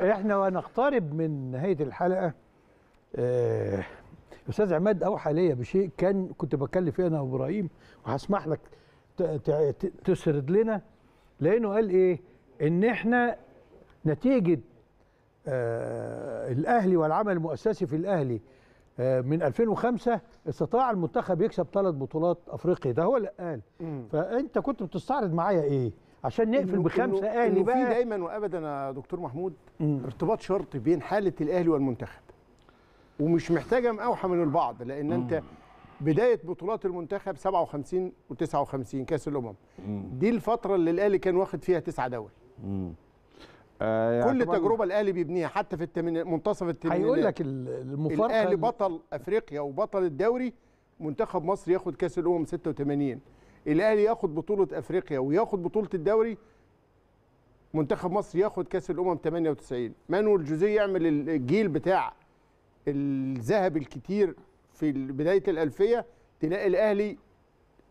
احنا ونقترب من نهايه الحلقه آه استاذ عماد اوحى ليا بشيء كان كنت بتكلم فيه انا وابراهيم وهسمح لك تسرد لنا لانه قال ايه ان احنا نتيجه آه الاهلي والعمل المؤسسي في الاهلي آه من 2005 استطاع المنتخب يكسب ثلاث بطولات افريقيا ده هو اللي قال فانت كنت بتستعرض معايا ايه عشان نقفل بخمسه اهلي بقى في دايما وابدا يا دكتور محمود ارتباط شرط بين حاله الاهلي والمنتخب ومش محتاجه مقاوحه من البعض لان انت بدايه بطولات المنتخب 57 و59 كاس الامم دي الفتره اللي الاهلي كان واخد فيها تسعه دول آه يعني كل تجربه الاهلي بيبنيها حتى في التمن... منتصف الثمانينات هيقول لك المفارقه الاهلي بطل افريقيا وبطل الدوري منتخب مصر ياخد كاس الامم 86 الاهلي ياخد بطوله افريقيا وياخد بطوله الدوري منتخب مصر ياخد كاس الامم 98 مانويل جوزيه يعمل الجيل بتاع الذهب الكتير في بدايه الالفيه تلاقي الاهلي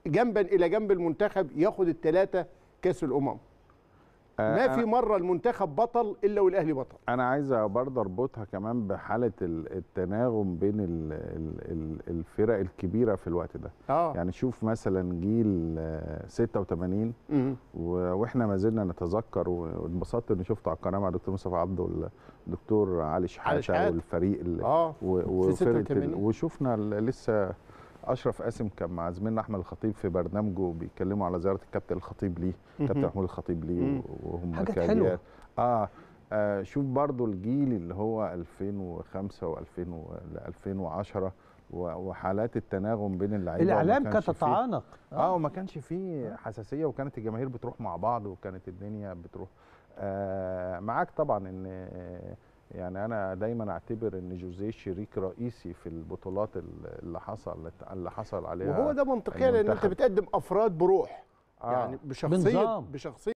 جنبا الى جنب المنتخب ياخد الثلاثه كاس الامم آه، ما في مره المنتخب بطل الا والاهلي بطل انا عايز برضه اربطها كمان بحاله التناغم بين الفرق الكبيره في الوقت ده آه. يعني شوف مثلا جيل 86 آه، واحنا ما زلنا نتذكر وانبسطت اني شفت على القناه مع دكتور مصطفى عبده الدكتور علي شحاته والفريق آه. 86 وشفنا لسه اشرف قاسم كان مع زميلنا احمد الخطيب في برنامجه بيتكلموا على زياره الكابتن الخطيب ليه كابتن محمود الخطيب ليه وهم حاجات حلوه آه, اه شوف برضو الجيل اللي هو 2005 و2000 ل 2010 وحالات التناغم بين اللعيبه الاعلام كانت تتعانق اه, آه وما كانش فيه حساسيه وكانت الجماهير بتروح مع بعض وكانت الدنيا بتروح آه معاك طبعا ان آه يعني انا دايما اعتبر ان جوزيه شريك رئيسي في البطولات اللي حصل اللي حصل عليها وهو ده منطقيا لان انت بتقدم افراد بروح آه. يعني بشخصيه بنظام. بشخصيه